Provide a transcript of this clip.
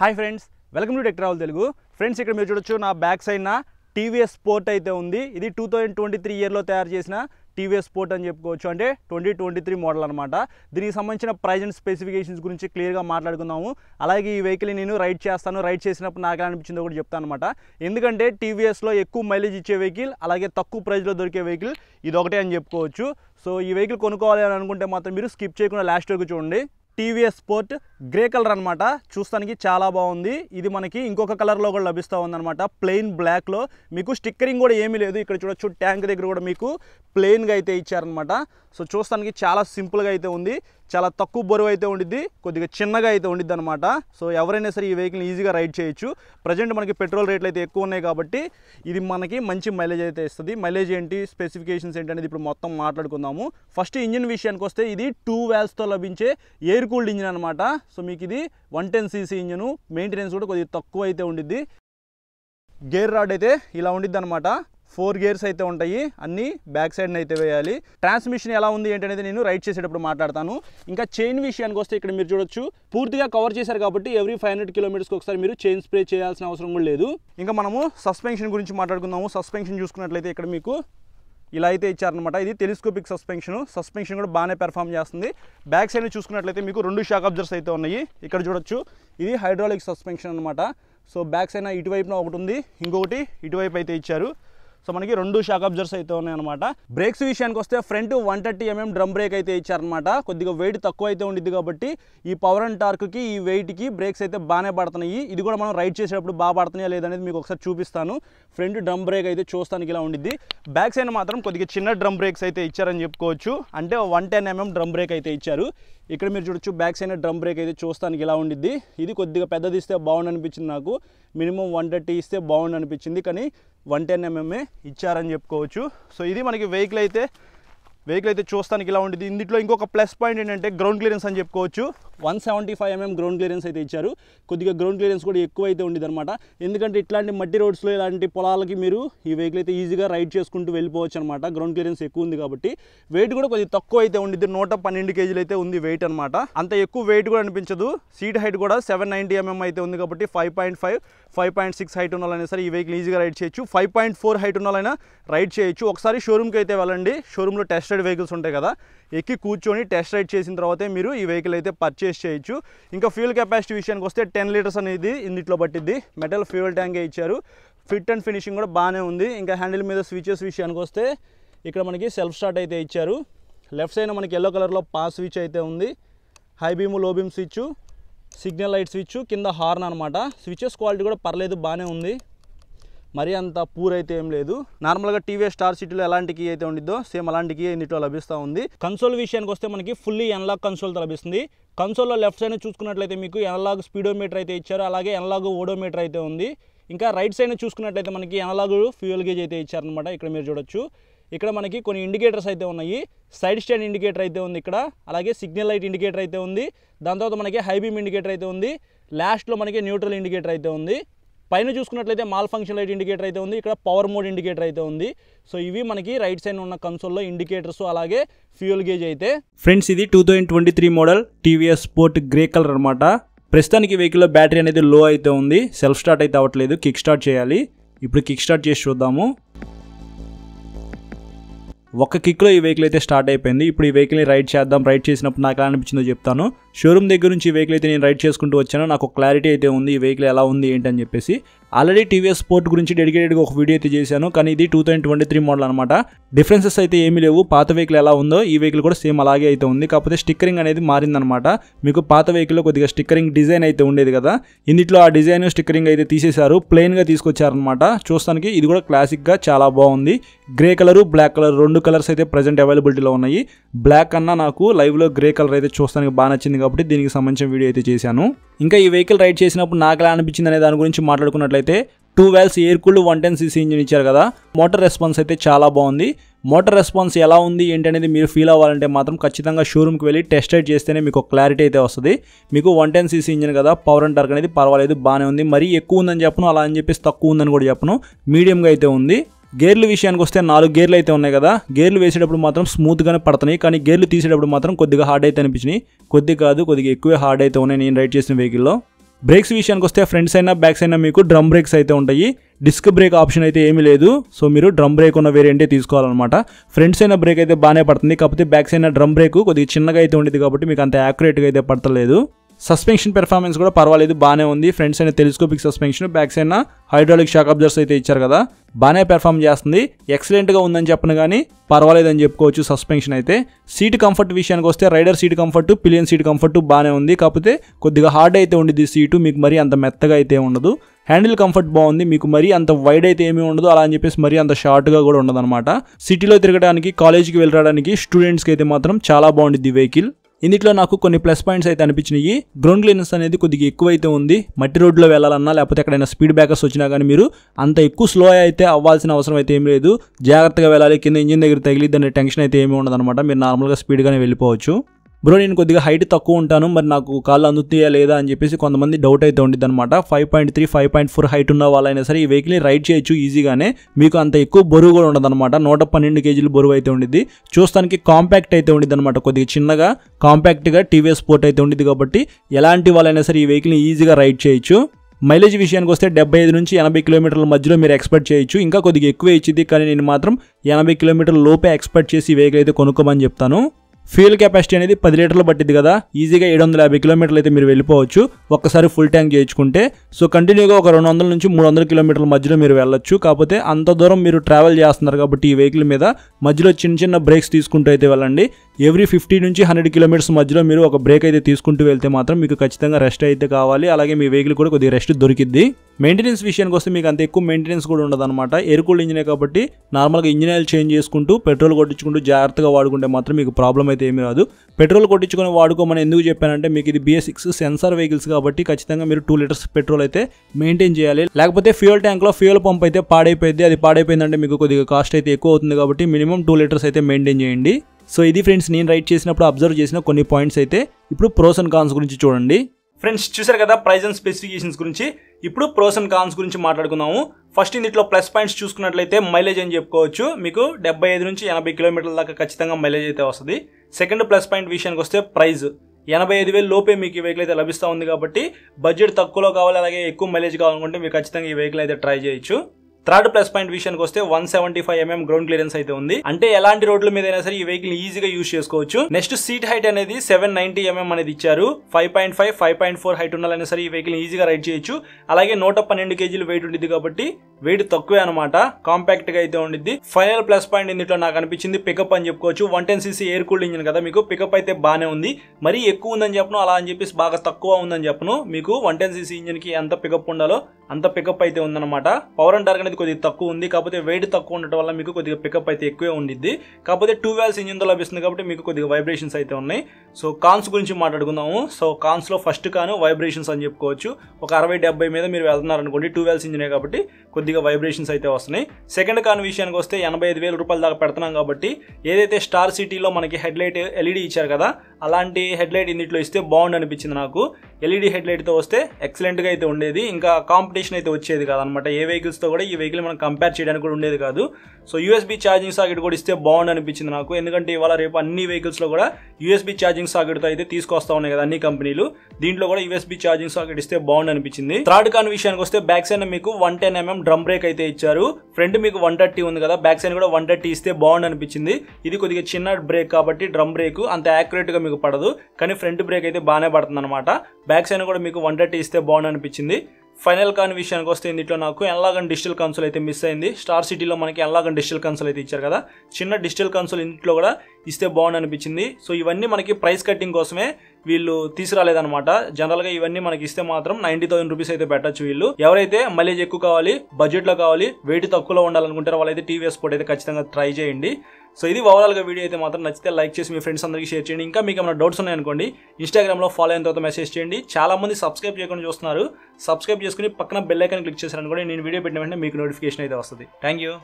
hi friends welcome to tech travel Telugu friends ఇక్కడ మీరు చూడొచ్చు నా బ్యాక్ సైడ్న టీవీఎస్ స్పోర్ట్ అయితే ఉంది ఇది టూ థౌజండ్ ట్వంటీ త్రీ ఇయర్లో తయారు చేసిన టీవీఎస్ స్పోర్ట్ అని చెప్పుకోవచ్చు అంటే ట్వంటీ ట్వంటీ త్రీ మోడల్ అనమాట దీనికి సంబంధించిన ప్రైజ్ అండ్ స్పెసిఫికేషన్స్ గురించి క్లియర్గా మాట్లాడుకుందాము అలాగే ఈ వెహికల్ నేను రైడ్ చేస్తాను రైడ్ చేసినప్పుడు నాకు అనిపించిందో కూడా చెప్తాను అనమాట ఎందుకంటే టీవీఎస్లో ఎక్కువ మైలేజ్ ఇచ్చే వెహికల్ అలాగే తక్కువ ప్రైజ్లో దొరికే వెహికల్ ఇది ఒకటే అని చెప్పుకోవచ్చు సో ఈ వెహికల్ కొనుక్కోవాలి అని అనుకుంటే మాత్రం మీరు స్కిప్ చేయకుండా లాస్ట్ వరకు చూడండి టీవీఎస్ స్పోర్ట్ గ్రే కలర్ అనమాట చూస్తానికి చాలా బాగుంది ఇది మనకి ఇంకొక కలర్లో కూడా లభిస్తూ ఉందన్నమాట ప్లెయిన్ బ్లాక్లో మీకు స్టిక్కరింగ్ కూడా ఏమీ లేదు ఇక్కడ చూడొచ్చు ట్యాంక్ దగ్గర కూడా మీకు ప్లెయిన్గా అయితే ఇచ్చారనమాట సో చూస్తానికి చాలా సింపుల్గా అయితే ఉంది చాలా తక్కువ బరువు అయితే ఉండిద్ది కొద్దిగా చిన్నగా అయితే ఉండిద్ది అనమాట సో ఎవరైనా సరే ఈ వెహికల్ ఈజీగా రైడ్ చేయొచ్చు ప్రజెంట్ మనకి పెట్రోల్ రేట్లు అయితే ఎక్కువ ఉన్నాయి కాబట్టి ఇది మనకి మంచి మైలేజ్ అయితే ఇస్తుంది మైలేజ్ ఏంటి స్పెసిఫికేషన్స్ ఏంటి అనేది ఇప్పుడు మొత్తం మాట్లాడుకుందాము ఫస్ట్ ఇంజిన్ విషయానికి వస్తే ఇది టూ వ్యాల్స్తో లభించే ఎయిర్ కూల్డ్ ఇంజిన్ అనమాట సో మీకు ఇది one ten CC engine maintenance కూడా కొద్దిగా తక్కువ అయితే ఉండిద్ది గేర్ రాడ్ అయితే ఇలా ఉండిద్ది అనమాట ఫోర్ గేర్స్ అయితే ఉంటాయి అన్ని బ్యాక్ సైడ్ని అయితే వేయాలి ట్రాన్స్మిషన్ ఎలా ఉంది ఏంటనేది నేను రైడ్ చేసేటప్పుడు మాట్లాడతాను ఇంకా చైన్ విషయానికి వస్తే ఇక్కడ మీరు చూడొచ్చు పూర్తిగా కవర్ చేశారు కాబట్టి ఎవ్రీ ఫైవ్ హండ్రెడ్ కిలోమీటర్స్కి ఒకసారి మీరు చైన్ స్ప్రే చేయాల్సిన అవసరం కూడా లేదు ఇంకా మనము సస్పెన్షన్ గురించి మాట్లాడుకుందాము సస్పెన్షన్ చూసుకున్నట్లయితే ఇక్కడ మీకు ఇలా అయితే ఇచ్చారనమాట ఇది టెలిస్కోపిక్ సస్పెన్షన్ సస్పెన్షన్ కూడా బాగానే పెర్ఫామ్ చేస్తుంది బ్యాక్ సైడ్ చూసుకున్నట్లయితే మీకు రెండు షాక్ అబ్జర్స్ అయితే ఉన్నాయి ఇక్కడ చూడొచ్చు ఇది హైడ్రాలిక్ సస్పెన్షన్ అనమాట సో బ్యాక్ సైడ్ ఇటువైపున ఒకటి ఉంది ఇంకొకటి ఇటువైపు అయితే ఇచ్చారు సో మనకి రెండు షాక్ అబ్జర్స్ అయితే ఉన్నాయి అనమాట బ్రేక్స్ విషయానికి వస్తే front one thirty MM drum brake అయితే ఇచ్చారనమాట కొద్దిగా వెయిట్ తక్కువ అయితే ఉండిద్ది కాబట్టి ఈ పవర్ అండ్ టార్క్కి ఈ వెయిట్కి బ్రేక్స్ అయితే బాగానే పడుతున్నాయి ఇది కూడా మనం రైడ్ చేసేటప్పుడు బాగా పడుతున్నాయా లేదనేది మీకు ఒకసారి చూపిస్తాను ఫ్రంట్ డ్రమ్ బ్రేక్ అయితే చూస్తానికి ఇలా ఉండిద్ది బ్యాక్ సైడ్ మాత్రం కొద్దిగా చిన్న డ్రమ్ బ్రేక్స్ అయితే ఇచ్చారని చెప్పుకోవచ్చు అంటే one ten MM drum brake అయితే ఇచ్చారు ఇక్కడ మీరు చూడొచ్చు బ్యాక్ సైడ్ డ్రమ్ బ్రేక్ అయితే చూస్తానికి ఇలా ఉండిద్ది ఇది కొద్దిగా పెద్దది ఇస్తే బాగుండు అనిపించింది నాకు మినిమం వన్ థర్టీ ఇస్తే బాగుండు అనిపించింది కానీ వన్ టెన్ ఎంఎంఏ ఇచ్చారని చెప్పుకోవచ్చు సో ఇది మనకి వెహికల్ అయితే వెహికల్ అయితే చూస్తానికి ఇలా ఉండిద్ది ఇందులో ఇంకొక ప్లస్ పాయింట్ ఏంటంటే గ్రౌండ్ క్లియరెన్స్ అని చెప్పుకోవచ్చు one seventy five MM ground clearance అయితే ఇచ్చారు కొద్దిగా గ్రౌండ్ క్లియరెన్స్ కూడా ఎక్కువ అయితే అనమాట ఎందుకంటే ఇట్లాంటి మట్టి రోడ్స్లో ఇలాంటి పొలాలకి మీరు ఈ వెహికల్ అయితే ఈజీగా రైడ్ చేసుకుంటూ వెళ్ళిపోవచ్చు అనమాట గ్రౌండ్ క్లియరెన్స్ ఎక్కువ ఉంది కాబట్టి వెయిట్ కూడా కొద్దిగా తక్కువ అయితే ఉండేది నూట పన్నెండు కేజీలు అయితే ఉంది వెయిట్ అనమాట అంత ఎక్కువ వెయిట్ కూడా అనిపించదు సీట్ హైట్ కూడా సెవెన్ నైంటీ ఎంఎం అయితే ఉంది కాబట్టి five point five five point six height ఉన్నాలైనా సరే ఈ వెహికల్ ఈజీగా రైడ్ చేయొచ్చు ఫైవ్ పాయింట్ ఫోర్ హైట్ ఉన్న రైడ్ చేయొచ్చు ఒకసారి షోరూమ్కి అయితే వెళ్ళండి షోరూమ్లో టెస్టెడ్ వెహికల్స్ ఉంటాయి కదా ఎక్కి కూర్చొని టెస్ట్ రైడ్ చేసిన తర్వాతే మీరు ఈ వెహికల్ అయితే పర్చేస్ చేయొచ్చు ఇంకా ఫ్యూల్ కెపాసిటీ విషయానికి వస్తే టెన్ లీటర్స్ అనేది ఇందులో పట్టిద్ది మెటల్ ఫ్యూయల్ ట్యాంకే ఇచ్చారు ఫిట్ అండ్ ఫినిషింగ్ కూడా బాగానే ఉంది ఇంకా హ్యాండిల్ మీద స్విచెస్ విషయానికి వస్తే ఇక్కడ మనకి సెల్ఫ్ స్టార్ట్ అయితే ఇచ్చారు లెఫ్ట్ సైడ్ మనకి ఎల్లో కలర్లో పాస్ స్విచ్ అయితే ఉంది high beam low beam switch signal light switch కింద హార్న్ అనమాట స్విచెస్ క్వాలిటీ కూడా పర్లేదు బాగానే ఉంది మరీ అంత పూర్ అయితే ఏం లేదు నార్మల్గా టీవీఎస్ స్టార్ సిటీలో ఎలాంటి కీ అయితే ఉండిద్దో సేమ్ అలాంటి కీ ఇందులో లభిస్తూ ఉంది కన్సోల్ విషయానికి వస్తే మనకి ఫుల్లీ ఎన్లాగ్ కన్సోల్ లభిస్తుంది కన్సోల్లో లెఫ్ట్ సైడ్ చూసుకున్నట్లయితే మీకు ఎన్లాగ్ స్పీడోమీటర్ అయితే ఇచ్చారు అలాగే ఎన్లాగ్ ఓడోమీటర్ అయితే ఉంది ఇంకా రైట్ సైడ్ చూసుకున్నట్లయితే మనకి ఎన్లాగ్ ఫ్యూయల్ గేజ్ అయితే ఇచ్చారనమాట ఇక్కడ మీరు చూడొచ్చు ఇక్కడ మనకి కొన్ని ఇండికేటర్స్ అయితే ఉన్నాయి సైడ్ స్టాండ్ ఇండికేటర్ అయితే ఉంది ఇక్కడ అలాగే సిగ్నల్ లైట్ ఇండికేటర్ అయితే ఉంది దాని తర్వాత మనకి హైబీమ్ ఇండికేటర్ అయితే ఉంది లాస్ట్లో మనకి న్యూట్రల్ ఇండికేటర్ అయితే ఉంది పైన చూసుకున్నట్లయితే మాల్ ఫంక్షన్ లైట్ ఇండికేటర్ అయితే ఉంది ఇక్కడ పవర్ మోడ్ ఇండికేటర్ అయితే ఉంది సో ఇవి మనకి రైట్ సైడ్ ఉన్న కన్సోల్లో ఇండికేటర్స్ అలాగే ఫ్యూయల్ గేజ్ అయితే ఫ్రెండ్స్ ఇది two thousand twenty three model TVS sport grey colour అనమాట ప్రస్తుతానికి వెహికల్లో బ్యాటరీ అనేది లో అయితే ఉంది సెల్ఫ్ స్టార్ట్ అయితే అవ్వట్లేదు కిక్ స్టార్ట్ చేయాలి ఇప్పుడు కిక్ స్టార్ట్ చేసి చూద్దాము ఒక కిక్లో ఈ వెహికల్ అయితే స్టార్ట్ అయిపోయింది ఇప్పుడు ఈ వెహికల్ని రైడ్ చేద్దాం రైడ్ చేసినప్పుడు నాకు ఎలా అనిపించిందో చెప్తాను షోరూమ్ దగ్గర నుంచి ఈ వెహికల్ అయితే నేను రైడ్ చేసుకుంటూ వచ్చాను నాకు క్లారిటీ అయితే ఉంది ఈ వెహికల్ ఎలా ఉంది ఏంటని చెప్పేసి ఆల్రెడీ టీవీఎస్ స్పోర్ట్ గురించి డెడికేటెడ్గా ఒక వీడియో అయితే చేశాను కానీ ఇది టూ ట్వంటీ త్రీ మోడల్ అనమాట డిఫరెన్సెస్ అయితే ఏమీ లేవు పాత వెహికల్ ఎలా ఉందో ఈ వెహికల్ కూడా సేమ్ అలాగే అయితే ఉంది కాకపోతే స్టిక్కరింగ్ అనేది మారిందనమాట మీకు పాత వెహికల్లో కొద్దిగా స్టిక్కరింగ్ డిజైన్ అయితే ఉండేది కదా ఇందులో ఆ డిజైన్ స్టిక్కరింగ్ అయితే తీసేశారు ప్లెయిన్గా తీసుకొచ్చారనమాట చూస్తానికి ఇది కూడా క్లాసిక్గా చాలా బాగుంది గ్రే కలరు బ్లాక్ కలర్ రెండు కలర్స్ అయితే ప్రజెంట్ అవైలబిలిటీలో ఉన్నాయి బ్లాక్ అన్న నాకు లైవ్లో గ్రే కలర్ అయితే చూస్తానికి బాగా నచ్చింది కాబట్టి దీనికి సంబంధించిన వీడియో అయితే చేశాను ఇంకా ఈ వెహికల్ రైడ్ చేసినప్పుడు నాకు ఎలా అనిపించింది అనే దాని గురించి మాట్లాడుకున్నట్లయితే అయితే two valves air cooled one ten CC engine ఇచ్చారు కదా మోటార్ రెస్పాన్స్ అయితే చాలా బాగుంది మోటార్ రెస్పాన్స్ ఎలా ఉంది ఏంటనేది మీరు ఫీల్ అవ్వాలంటే మాత్రం ఖచ్చితంగా షోరూమ్కి వెళ్ళి టెస్ట్ రైడ్ చేస్తేనే మీకు క్లారిటీ అయితే వస్తుంది మీకు వన్ టెన్ సీసీ ఇంజిన్ కదా పవర్ అండ్ టర్క్ అనేది పర్వాలేదు బాగానే ఉంది మరీ ఎక్కువ ఉందని చెప్పను అలా అని చెప్పేసి తక్కువ ఉందని కూడా చెప్పను మీడియంగా అయితే ఉంది గేర్ల విషయానికి వస్తే నాలుగు గేర్లు అయితే ఉన్నాయి కదా గేర్లు వేసేటప్పుడు మాత్రం స్మూత్గానే పడుతున్నాయి కానీ గేర్లు తీసేటప్పుడు మాత్రం కొద్దిగా హార్డ్ అయితే అనిపించినాయి కొద్ది కాదు కొద్దిగా ఎక్కువే హార్డ్ అయితే ఉన్నాయి నేను రైడ్ చేసిన వెహికల్లో బ్రేక్స్ విషయానికి వస్తే ఫ్రంట్ అయినా బ్యాక్స్ అయినా మీకు డ్రమ్ బ్రేక్స్ అయితే ఉంటాయి డిస్క్ బ్రేక్ ఆప్షన్ అయితే ఏమీ లేదు సో మీరు డ్రమ్ బ్రేక్ ఉన్న వేరియంటే తీసుకోవాలన్నమాట ఫ్రంట్ సైడ్ బ్రేక్ అయితే బాగానే పడుతుంది కాకపోతే బ్యాక్ సైడ్ డ్రమ్ బ్రేక్ కొద్దిగా చిన్నగా అయితే ఉండేది కాబట్టి మీకు అంత యాక్యురేట్గా అయితే పడతలేదు సస్పెన్షన్ పెర్ఫార్మెన్స్ కూడా పర్వాలేదు బాగానే ఉంది ఫ్రంట్స్ అయిన telescopic suspension back side hydraulic shock absorbers అయితే ఇచ్చారు కదా బాగానే పెర్ఫామ్ చేస్తుంది ఎక్సలెంట్గా ఉందని చెప్పను కానీ పర్వాలేదని చెప్పుకోవచ్చు సస్పెన్షన్ అయితే సీట్ కంఫర్ట్ విషయానికి వస్తే rider seat comfort pillion seat comfort బాగానే ఉంది కాకపోతే కొద్దిగా హార్డ్ అయితే ఉండేది సీటు మీకు మరీ అంత మెత్తగా అయితే ఉండదు హ్యాండిల్ కంఫర్ట్ బాగుంది మీకు మరీ అంత వైడ్ అయితే ఏమీ ఉండదు అలా అని చెప్పేసి మరీ అంత షార్ట్గా కూడా అనమాట సిటీలో తిరగడానికి కాలేజీకి వెళ్ళడానికి స్టూడెంట్స్కి అయితే మాత్రం చాలా బాగుండిద్ది వెహికల్ ఇందులో నాకు కొన్ని ప్లస్ పాయింట్స్ అయితే అనిపించినాయి గ్రౌండ్ క్లియరెన్స్ అనేది కొద్దిగా ఎక్కువైతే ఉంది మట్టి రోడ్లో వెళ్ళాలన్నా లేకపోతే ఎక్కడైనా స్పీడ్ బ్రేకర్స్ వచ్చినా కానీ మీరు అంత ఎక్కువ స్లో అయితే అవ్వాల్సిన అవసరం అయితే ఏమి లేదు జాగ్రత్తగా వెళ్ళాలి కింద ఇంజిన్ దగ్గర తగిలిద్దనే టెన్షన్ అయితే ఏమి అనమాట మీరు నార్మల్గా స్పీడ్గానే వెళ్ళిపోవచ్చు బ్రో నేను కొద్దిగా హైట్ తక్కువ ఉంటాను మరి నాకు కాళ్ళు అందుతాయా లేదా అని చెప్పేసి కొంతమంది డౌట్ అయితే ఉండేది అనమాట five point three five point four height ఉన్న వాళ్ళైనా సరే ఈ వెహికల్ని రైడ్ చేయొచ్చు ఈజీగానే మీకు అంత ఎక్కువ బరువు కూడా అనమాట నూట పన్నెండు కేజీలు బరువు అయితే ఉండేది చూస్తానికి కాంపాక్ట్ అయితే ఉండేది అనమాట కొద్దిగా చిన్నగా కాంపాక్ట్గా టీవీఎస్ పోర్ట్ అయితే ఉండేది కాబట్టి ఎలాంటి వాళ్ళైనా సరే ఈ వెహికల్ని ఈజీగా రైడ్ చేయొచ్చు మైలేజ్ విషయానికి వస్తే డెబ్బై ఐదు నుంచి ఎనభై కిలోమీటర్ల మధ్యలో మీరు ఎక్స్పెక్ట్ చేయొచ్చు ఇంకా కొద్దిగా ఎక్కువ ఇచ్చింది కానీ నేను మాత్రం ఎనభై కిలోమీటర్ల లోపే ఎక్స్పెక్ట్ చేసి వెహికల్ అయితే కొనుక్కోమని చెప్తాను ఫ్యూయల్ కెపాసిటీ అనేది పది లీటర్లు పట్టింది కదా ఈజీగా ఏడు వందల యాభై కిలోమీటర్లు అయితే మీరు వెళ్ళిపోవచ్చు ఒక్కసారి ఫుల్ ట్యాంక్ చేయించుకుంటే సో కంటిన్యూగా ఒక రెండు వందల నుంచి మూడు వందల కిలోమీటర్ల మధ్యలో మీరు వెళ్ళొచ్చు కాకపోతే అంత దూరం మీరు ట్రావెల్ చేస్తున్నారు కాబట్టి ఈ వెహికల్ మీద మధ్యలో చిన్న చిన్న బ్రేక్స్ తీసుకుంటూ అయితే వెళ్ళండి ఎవ్రీ ఫిఫ్టీ నుంచి హండ్రెడ్ కిలోమీటర్స్ మధ్యలో మీరు ఒక బ్రేక్ అయితే తీసుకుంటూ వెళ్తే మాత్రం మీకు ఖచ్చితంగా రెస్ట్ అయితే కావాలి అలాగే మీ వెహికల్ కూడా కొద్దిగా రెస్ట్ దొరికిద్ది మెయింటెనెన్స్ విషయానికి వస్తే మీకు అంత ఎక్కువ మెయింటెనెన్స్ కూడా ఉండదు అనమాట ఎయిర్ కూల్డ్ ఇంజినే కాబట్టి నార్మల్గా ఇంజనీర్ చేంజ్ చేసుకుంటూ పెట్రోల్ కొట్టించుకుంటూ జాగ్రత్తగా వాడుకుంటే మాత్రం మీకు ప్రాబ్లం అయితే ఏమీ రాదు పెట్రోల్ కొట్టించుకొని వాడుకోమని ఎందుకు చెప్పానంటే మీకు ఇది బిఎస్ సిక్స్ సెన్సార్ వెహికల్స్ కాబట్టి ఖచ్చితంగా మీరు టూ లీటర్స్ పెట్రోల్ అయితే మెయింటైన్ చేయాలి లేకపోతే ఫ్యూయల్ ట్యాంక్లో ఫ్యూయల్ పంప్ అయితే పాడైపోయింది అది పాడైపోయిందంటే మీకు కొద్దిగా కాస్ట్ అయితే ఎక్కువ అవుతుంది కాబట్టి మినిమం టూ లీటర్స్ అయితే మెయింటైన్ చేయండి సో ఇది ఫ్రెండ్స్ నేను రైట్ చేసినప్పుడు అబ్జర్వ్ చేసిన కొన్ని పాయింట్స్ అయితే ఇప్పుడు ప్రోస్ అండ్ కాన్స్ గురించి చూడండి ఫ్రెండ్స్ చూసారు కదా ప్రైస్ అండ్ స్పెసిఫికేషన్స్ గురించి ఇప్పుడు ప్రోస్ అండ్ కాన్స్ గురించి మాట్లాడుకుందాము ఫస్ట్ ఇందులో ప్లస్ పాయింట్స్ చూసుకున్నట్లయితే మైలేజ్ అని చెప్పుకోవచ్చు మీకు డెబ్బై ఐదు నుంచి ఎనభై కిలోమీటర్ల దాకా ఖచ్చితంగా మైలేజ్ అయితే వస్తుంది సెకండ్ ప్లస్ పాయింట్ విషయానికి వస్తే ప్రైజ్ ఎనభై ఐదు వేలు లోపే మీకు ఈ వెహికల్ అయితే లభిస్తూ ఉంది కాబట్టి బడ్జెట్ తక్కువలో కావాలి అలాగే ఎక్కువ మైలేజ్ కావాలనుకుంటే మీరు ఖచ్చితంగా ఈ వెహికల్ అయితే ట్రై చేయొచ్చు థర్డ్ ప్లస్ పాయింట్ విషయానికి వస్తే one seventy five MM ground clearance అయితే ఉంది అంటే ఎలాంటి రోడ్ల మీద అయినా సరే ఈ వెహికల్ ఈజీగా యూజ్ చేసుకోవచ్చు నెక్స్ట్ సీట్ హైట్ అనేది సెవెన్ నైన్టీ ఎంఎం అనేది ఇచ్చారు five point five five point four height ఉండాలైనా సరే ఈ వెహికల్ ఈజీగా రైడ్ చేయొచ్చు అలాగే నూట పన్నెండు కేజీలు వెయిట్ ఉంటుంది కాబట్టి వెయిట్ తక్కువే అనమాట కాంపాక్ట్ గా అయితే ఉండిద్ది ఫైనల్ ప్లస్ పాయింట్ ఇందులో నాకు అనిపించింది పికప్ అని చెప్పుకోవచ్చు one ten CC air cooled engine కదా మీకు పికప్ అయితే బాగానే ఉంది మరీ ఎక్కువ ఉందని చెప్పను అలా అని చెప్పేసి బాగా తక్కువ ఉందని చెప్పను మీకు వన్ టెన్ సీసీ ఇంజిన్ కి ఎంత పికప్ ఉండాలో అంత పికప్ అయితే ఉందన్నమాట పవర్ అండ్ టార్గెట్ అనేది కొద్దిగా తక్కువ ఉంది కాకపోతే వెయిట్ తక్కువ ఉండటం వల్ల మీకు కొద్దిగా పికప్ అయితే ఎక్కువే ఉండిద్ది కాకపోతే టూ వేల్స్ ఇంజిన్తో లభిస్తుంది కాబట్టి మీకు కొద్దిగా వైబ్రేషన్స్ అయితే ఉన్నాయి సో కాన్స్ గురించి మాట్లాడుకుందాము సో కాన్స్లో ఫస్ట్ కాను వైబ్రేషన్స్ అని చెప్పుకోవచ్చు ఒక అరవై డెబ్బై మీద మీరు వెళ్తున్నారనుకోండి టూ వేల్స్ ఇంజినే కాబట్టి కొద్దిగా వైబ్రేషన్స్ అయితే వస్తున్నాయి సెకండ్ కాన్ విషయానికి వస్తే ఎనభై ఐదు వేల రూపాయల దాకా పెడుతున్నాం కాబట్టి ఏదైతే స్టార్ సిటీలో మనకి హెడ్లైట్ ఎల్ఈడి e ఇచ్చారు కదా అలాంటి హెడ్లైట్ ఇన్నిట్లో ఇస్తే బాగుండు అనిపించింది నాకు ఎల్ఈడి హెడ్లైట్తో e వస్తే ఎక్సలెంట్గా అయితే ఉండేది ఇంకా కాంపిటీషన్ అయితే వచ్చేది కదనమాట ఏ వెహికల్స్తో కూడా ఈ వెహికల్ మనం కంపేర్ చేయడానికి కూడా ఉండేది కాదు సో యూఎస్బీ ఛార్జింగ్ సాకెట్ కూడా ఇస్తే బాగుండు అనిపించింది నాకు ఎందుకంటే ఇవాళ రేపు అన్ని వెహికల్స్లో కూడా యూఎస్బీ ఛార్జింగ్ సాకెట్తో అయితే తీసుకొస్తా ఉన్నాయి కదా అన్ని కంపెనీలు దీంట్లో కూడా యూఎస్బీ ఛార్జింగ్ సాకెట్ ఇస్తే బాగుండు అనిపించింది థర్డ్ కాన్ విషయానికి వస్తే బ్యాక్ సైడ్ మీకు one ten MM drum brake అయితే ఇచ్చారు ఫ్రంట్ మీకు వన్ థర్టీ ఉంది కదా బ్యాక్ సైడ్ కూడా వన్ థర్టీ ఇస్తే బాగుండు అనిపించింది ఇది కొద్దిగా చిన్న బ్రేక్ కాబట్టి డ్రమ్ బ్రేక్ అంత యాక్యురేట్గా మీకు పడదు కానీ ఫ్రంట్ బ్రేక్ అయితే బాగానే పడుతుంది అనమాట బ్యాక్ సైడ్ కూడా మీకు వన్ థర్టీ ఇస్తే బాగుండు అనిపించింది ఫైనల్ కాన్ విషయానికి వస్తే దీంట్లో నాకు ఎలాగన్ డిజిటల్ కన్సోల్ అయితే మిస్ అయింది స్టార్ సిటీలో మనకి ఎలాగన్ డిజిటల్ కన్సోల్ అయితే ఇచ్చారు కదా చిన్న డిజిటల్ కన్సోల్ ఇంట్లో కూడా ఇస్తే బాగుండి అనిపించింది సో ఇవన్నీ మనకి ప్రైస్ కట్టింగ్ కోసమే వీళ్ళు తీసుకురాలేదనమాట జనరల్గా ఇవన్నీ మనకి ఇస్తే మాత్రం నైన్టీ థౌసండ్ రూపీస్ అయితే పెట్టచ్చు వీళ్ళు ఎవరైతే మళ్ళీ ఎక్కువ కావాలి బడ్జెట్లో కావాలి వెయిట్ తక్కువలో ఉండాలనుకుంటారో వాళ్ళైతే టీవీఎస్ పోటీ అయితే ఖచ్చితంగా ట్రై చేయండి సో ఇది ఓవరాల్గా వీడియో అయితే మాత్రం నచ్చితే లైక్ చేసి మీ ఫ్రెండ్స్ అందరికీ షేర్ చేయండి ఇంకా మీకు ఏమైనా డౌట్స్ ఉన్నాయనుకోండి ఇన్స్టాగ్రామ్లో ఫాలో అయిన తర్వాత మెసేజ్ చేయండి చాలామంది సబ్స్క్రైబ్ చేయకుండా చూస్తున్నారు సబ్స్క్రైబ్ చేసుకుని పక్కన బెల్ ఐకాన్ క్లిక్ చేశారనుకోండి నేను వీడియో పెట్టిన వెంటనే మీకు నోటిఫికేషన్ అయితే వస్తుంది థ్యాంక్ యూ